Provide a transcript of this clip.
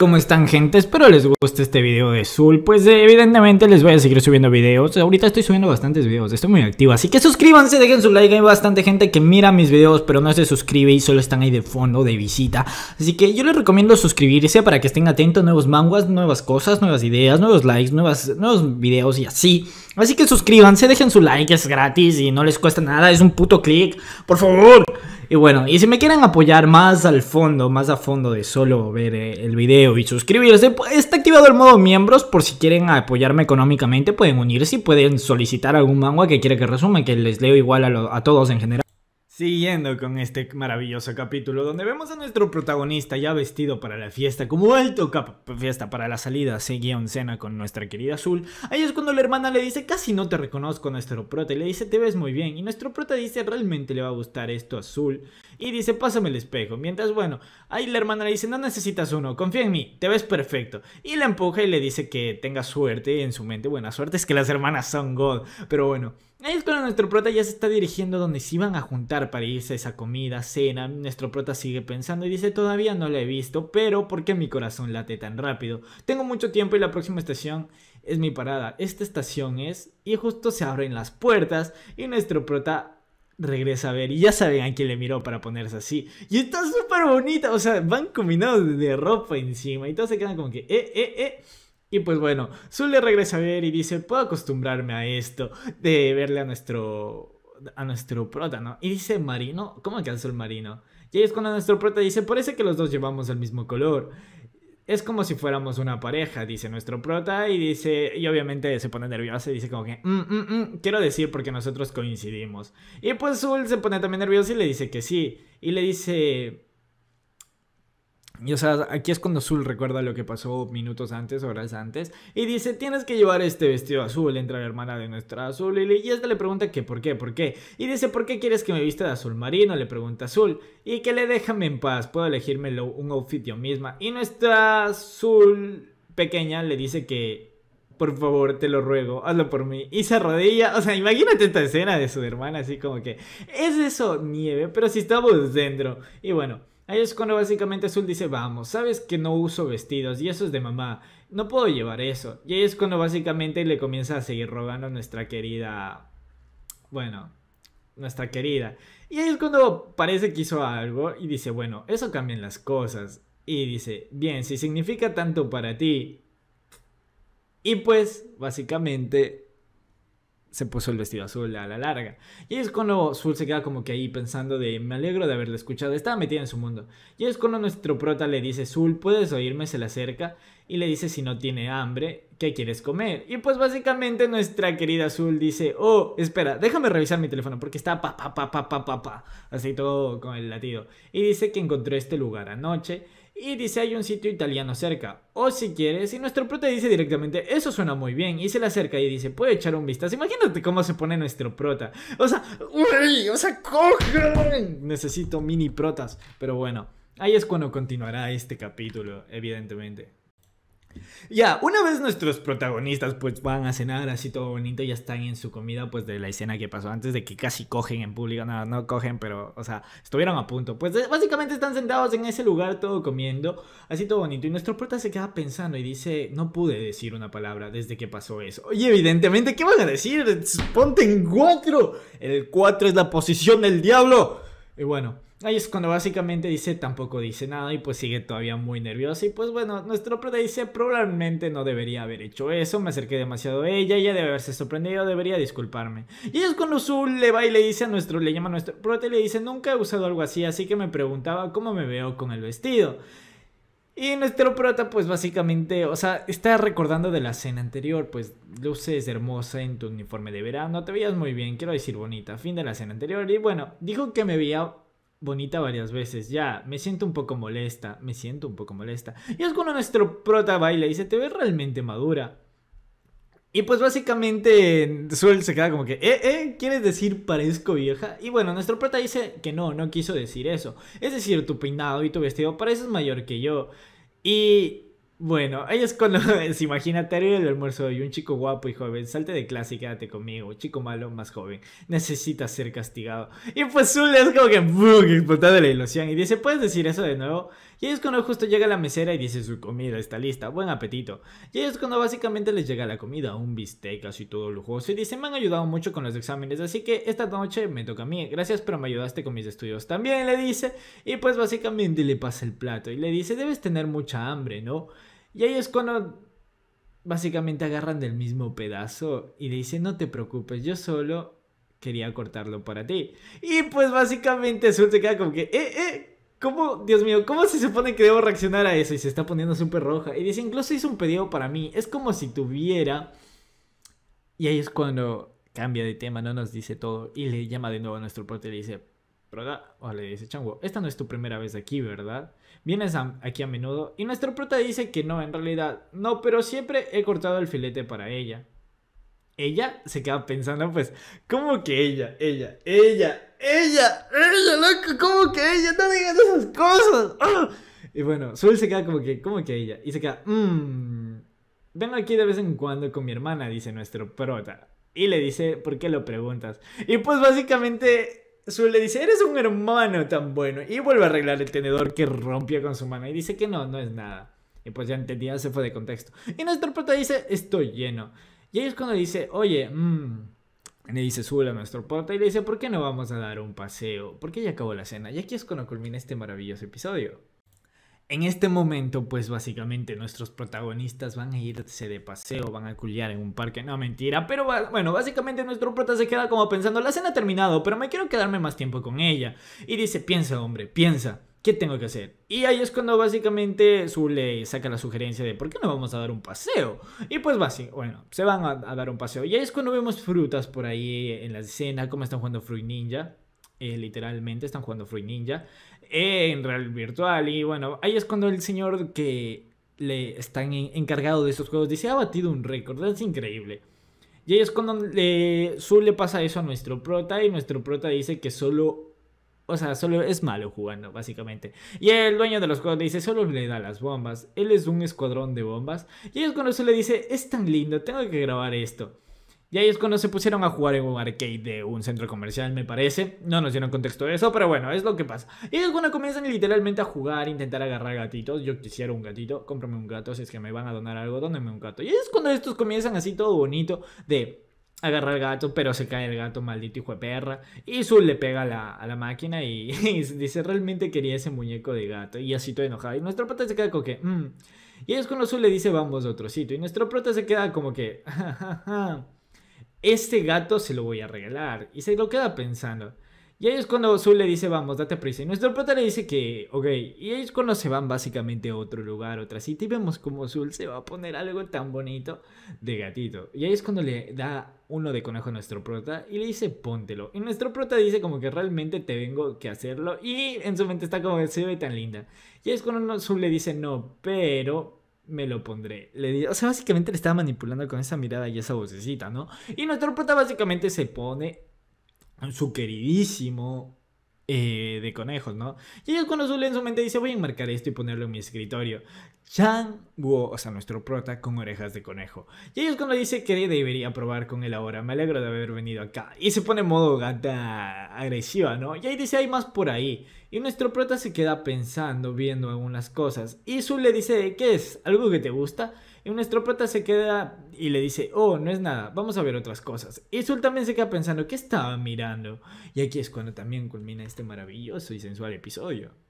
¿Cómo están gente? Espero les guste este video de Zul, pues eh, evidentemente les voy a seguir subiendo videos, ahorita estoy subiendo bastantes videos, estoy muy activo, así que suscríbanse, dejen su like, hay bastante gente que mira mis videos pero no se suscribe y solo están ahí de fondo, de visita, así que yo les recomiendo suscribirse para que estén atentos a nuevos manguas, nuevas cosas, nuevas ideas, nuevos likes, nuevos videos y así, Así que suscríbanse, dejen su like, es gratis y no les cuesta nada, es un puto clic, por favor. Y bueno, y si me quieren apoyar más al fondo, más a fondo de solo ver eh, el video y suscribirse, pues, está activado el modo miembros por si quieren apoyarme económicamente, pueden unirse y pueden solicitar algún manga que quiera que resume, que les leo igual a todos en general. Siguiendo con este maravilloso capítulo donde vemos a nuestro protagonista ya vestido para la fiesta, como alto capa fiesta para la salida, seguía una cena con nuestra querida Azul, ahí es cuando la hermana le dice casi no te reconozco nuestro prota y le dice te ves muy bien y nuestro prota dice realmente le va a gustar esto Azul y dice pásame el espejo, mientras bueno, ahí la hermana le dice no necesitas uno, confía en mí, te ves perfecto y la empuja y le dice que tenga suerte en su mente, buena suerte es que las hermanas son God, pero bueno. Ahí es cuando nuestro prota ya se está dirigiendo donde se iban a juntar para irse a esa comida, cena. Nuestro prota sigue pensando y dice, todavía no la he visto, pero ¿por qué mi corazón late tan rápido? Tengo mucho tiempo y la próxima estación es mi parada. Esta estación es... Y justo se abren las puertas y nuestro prota regresa a ver. Y ya saben a quién le miró para ponerse así. Y está súper bonita. O sea, van combinados de ropa encima y todos se quedan como que, eh, eh, eh. Y pues bueno, Zul le regresa a ver y dice, puedo acostumbrarme a esto de verle a nuestro a nuestro prota, ¿no? Y dice marino, ¿cómo que el marino? Y ahí es cuando nuestro prota dice, parece que los dos llevamos el mismo color. Es como si fuéramos una pareja, dice nuestro prota, y dice, y obviamente se pone nerviosa y dice como que, mm, mm, mm, quiero decir porque nosotros coincidimos. Y pues Zul se pone también nervioso y le dice que sí, y le dice, y o sea, aquí es cuando Azul recuerda lo que pasó minutos antes, horas antes, y dice, tienes que llevar este vestido azul, entra la hermana de nuestra Azul, y, y esta le pregunta que por qué, por qué, y dice, ¿por qué quieres que me viste de azul marino? Le pregunta Azul, y que le déjame en paz, puedo elegirme un outfit yo misma, y nuestra Azul pequeña le dice que, por favor, te lo ruego, hazlo por mí, y se arrodilla, o sea, imagínate esta escena de su hermana, así como que, es eso, nieve, pero si estamos dentro, y bueno... Ahí es cuando básicamente Azul dice, vamos, sabes que no uso vestidos y eso es de mamá, no puedo llevar eso. Y ahí es cuando básicamente le comienza a seguir robando a nuestra querida, bueno, nuestra querida. Y ahí es cuando parece que hizo algo y dice, bueno, eso cambian las cosas. Y dice, bien, si significa tanto para ti. Y pues, básicamente, se puso el vestido azul a la larga. Y es cuando Zul se queda como que ahí pensando de me alegro de haberla escuchado, estaba metida en su mundo. Y es cuando nuestro prota le dice Zul, ¿puedes oírme? Se le acerca y le dice si no tiene hambre, ¿qué quieres comer? Y pues básicamente nuestra querida Zul dice, oh, espera, déjame revisar mi teléfono porque está pa pa pa pa pa pa pa, así todo con el latido. Y dice que encontró este lugar anoche y dice hay un sitio italiano cerca. O si quieres, y nuestro prota dice directamente, eso suena muy bien, y se le acerca y dice, puede echar un vistazo. Imagínate cómo se pone nuestro prota. O sea, uy, o sea, cogen. Necesito mini protas, pero bueno, ahí es cuando continuará este capítulo, evidentemente. Ya, una vez nuestros protagonistas pues van a cenar así todo bonito, ya están en su comida pues de la escena que pasó antes de que casi cogen en público, no, no cogen, pero o sea, estuvieron a punto. Pues básicamente están sentados en ese lugar todo comiendo, así todo bonito. Y nuestro prota se queda pensando y dice, no pude decir una palabra desde que pasó eso. Y evidentemente, ¿qué van a decir? Ponte en cuatro. El cuatro es la posición del diablo. Y bueno. Ahí es cuando básicamente dice tampoco dice nada y pues sigue todavía muy nerviosa. Y pues bueno, nuestro prota dice probablemente no debería haber hecho eso, me acerqué demasiado a ella, ella debe haberse sorprendido, debería disculparme. Y es cuando Zul le va y le dice a nuestro, le llama a nuestro prota y le dice nunca he usado algo así, así que me preguntaba cómo me veo con el vestido. Y nuestro prota, pues básicamente, o sea, está recordando de la cena anterior, pues luces hermosa en tu uniforme de verano, te veías muy bien, quiero decir bonita, fin de la cena anterior. Y bueno, dijo que me veía bonita varias veces. Ya, me siento un poco molesta, me siento un poco molesta. Y es cuando nuestro prota baila y dice te ves realmente madura. Y pues básicamente Suel se queda como que, ¿eh? ¿eh? ¿Quieres decir parezco vieja? Y bueno, nuestro prota dice que no, no quiso decir eso. Es decir, tu peinado y tu vestido pareces mayor que yo. Y bueno, ellos cuando se imagina tener el almuerzo de Un chico guapo y joven. Salte de clase y quédate conmigo. Chico malo, más joven. necesitas ser castigado. Y pues Zul es como que explotado de la ilusión. Y dice, ¿puedes decir eso de nuevo? Y ellos es cuando justo llega la mesera y dice, su comida está lista. Buen apetito. Y ellos cuando básicamente les llega la comida. Un bistec así todo lujoso. Y dice, me han ayudado mucho con los exámenes. Así que esta noche me toca a mí. Gracias, pero me ayudaste con mis estudios también, le dice. Y pues básicamente le pasa el plato. Y le dice, debes tener mucha hambre, ¿no? Y ahí es cuando básicamente agarran del mismo pedazo y le dicen, no te preocupes, yo solo quería cortarlo para ti. Y pues básicamente Zul se queda como que, eh, eh, ¿cómo, Dios mío, cómo se supone que debo reaccionar a eso? Y se está poniendo súper roja. Y dice, incluso hizo un pedido para mí. Es como si tuviera... Y ahí es cuando cambia de tema, no nos dice todo. Y le llama de nuevo a nuestro porte y le dice, Prota, O le dice Chango, esta no es tu primera vez aquí, ¿verdad? Vienes aquí a menudo y nuestro prota dice que no, en realidad, no, pero siempre he cortado el filete para ella. Ella se queda pensando, pues, ¿cómo que ella? Ella, ella, ella, ella, loco, ¿cómo que ella? No digas esas cosas. ¡Ah! Y bueno, Zul se queda como que, ¿cómo que ella? Y se queda, mmm, vengo aquí de vez en cuando con mi hermana, dice nuestro prota. Y le dice, ¿por qué lo preguntas? Y pues básicamente Zul le dice, eres un hermano tan bueno. Y vuelve a arreglar el tenedor que rompió con su mano. Y dice que no, no es nada. Y pues ya entendía, se fue de contexto. Y nuestro prota dice, estoy lleno. Y ahí es cuando dice, oye, mmm, le dice Zul a nuestro prota y le dice, ¿por qué no vamos a dar un paseo? Porque ya acabó la cena. Y aquí es cuando culmina este maravilloso episodio. En este momento, pues básicamente nuestros protagonistas van a irse de paseo, van a culiar en un parque. No, mentira. Pero bueno, básicamente nuestro prota se queda como pensando, la cena ha terminado, pero me quiero quedarme más tiempo con ella. Y dice, piensa, hombre, piensa. ¿Qué tengo que hacer? Y ahí es cuando básicamente su le saca la sugerencia de ¿por qué no vamos a dar un paseo? Y pues va así, bueno, se van a, dar un paseo. Y ahí es cuando vemos frutas por ahí en la escena, como están jugando Fruit Ninja. Eh, literalmente están jugando Fruit Ninja en real virtual. Y bueno, ahí es cuando el señor que le están encargado de esos juegos dice, ha batido un récord, es increíble. Y ahí es cuando le, Su le pasa eso a nuestro prota y nuestro prota dice que solo... O sea, solo es malo jugando, básicamente. Y el dueño de los juegos le dice, solo le da las bombas. Él es un escuadrón de bombas. Y ahí es cuando se le dice, es tan lindo, tengo que grabar esto. Y ahí es cuando se pusieron a jugar en un arcade de un centro comercial, me parece. No nos dieron contexto de eso, pero bueno, es lo que pasa. Y es cuando comienzan literalmente a jugar, intentar agarrar gatitos. Yo quisiera un gatito, cómprame un gato, si es que me van a donar algo, dónenme un gato. Y es cuando estos comienzan así todo bonito de agarrar gato, pero se cae el gato maldito hijo de perra. Y Zul le pega a la, máquina y, dice, realmente quería ese muñeco de gato. Y así todo enojado. Y nuestro prota se queda como que... Y mm". Y es cuando Zul le dice, vamos a otro sitio. Y nuestro prota se queda como que... Ja, ja, este gato se lo voy a regalar. Y se lo queda pensando. Y ahí es cuando Zul le dice, vamos, date prisa. Y nuestro prota le dice que, ok. Y ahí es cuando se van básicamente a otro lugar, otra cita. Y vemos como Zul se va a poner algo tan bonito de gatito. Y ahí es cuando le da uno de conejo a nuestro prota y le dice, póntelo. Y nuestro prota dice como que realmente te vengo que hacerlo. Y en su mente está como que se ve tan linda. Y ahí es cuando Zul le dice, no, pero me lo pondré. Le, o sea, básicamente le estaba manipulando con esa mirada y esa vocecita, ¿no? Y nuestro prota básicamente se pone su queridísimo eh, de conejos, ¿no? Y ellos cuando Zulu en su mente dice, voy a enmarcar esto y ponerlo en mi escritorio. Chang o sea, nuestro prota con orejas de conejo. Y ellos cuando dice que debería probar con él ahora, me alegro de haber venido acá. Y se pone en modo gata agresiva, ¿no? Y ahí dice, hay más por ahí. Y nuestro prota se queda pensando, viendo algunas cosas. Y su le dice, ¿qué es? ¿Algo que te gusta? Y un estrópata se queda y le dice, oh, no es nada, vamos a ver otras cosas. Y Zul también se queda pensando, ¿qué estaba mirando? Y aquí es cuando también culmina este maravilloso y sensual episodio.